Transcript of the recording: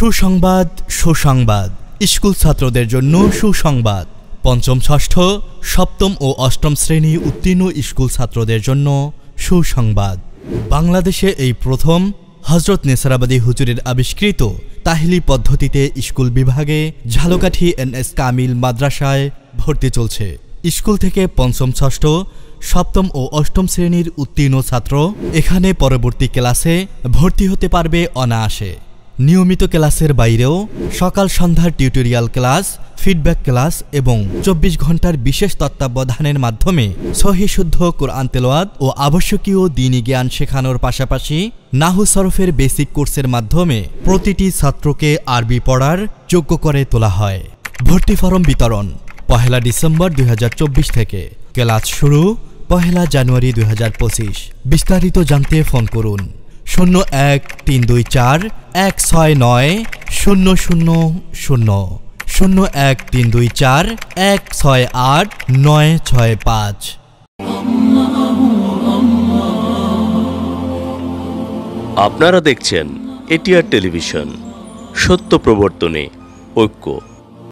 সুসংবাদ সুসংবাদ স্কুল ছাত্রদের জন্য সুসংবাদ পঞ্চম ষষ্ঠ সপ্তম ও অষ্টম শ্রেণী উত্তীর্ণ স্কুল ছাত্রদের জন্য সুসংবাদ বাংলাদেশে এই প্রথম হজরত নেসারাবাদী হুজুরের আবিষ্কৃত তাহিলি পদ্ধতিতে স্কুল বিভাগে ঝালকাঠি এন এস কামিল মাদ্রাসায় ভর্তি চলছে স্কুল থেকে পঞ্চম ষষ্ঠ সপ্তম ও অষ্টম শ্রেণীর উত্তীর্ণ ছাত্র এখানে পরবর্তী ক্লাসে ভর্তি হতে পারবে অনায়াসে নিয়মিত ক্লাসের বাইরেও সকাল সন্ধ্যার টিউটোরিয়াল ক্লাস ফিডব্যাক ক্লাস এবং চব্বিশ ঘন্টার বিশেষ তত্ত্বাবধানের মাধ্যমে সহিশুদ্ধ কোরআন তেলোয়াদ ও আবশ্যকীয় দিনই জ্ঞান শেখানোর পাশাপাশি নাহু সরফের বেসিক কোর্সের মাধ্যমে প্রতিটি ছাত্রকে আরবি পড়ার যোগ্য করে তোলা হয় ভর্তি ফরম বিতরণ পহেলা ডিসেম্বর দুই থেকে ক্লাস শুরু পহেলা জানুয়ারি দুই বিস্তারিত জানতে ফোন করুন শূন্য এক তিন দুই চার এক ছয় নয় শূন্য শূন্য শূন্য শূন্য এক তিন দুই চার এক ছয় আট নয় ছয় পাঁচ আপনারা দেখছেন এটিআর টেলিভিশন সত্য প্রবর্তনে ঐক্য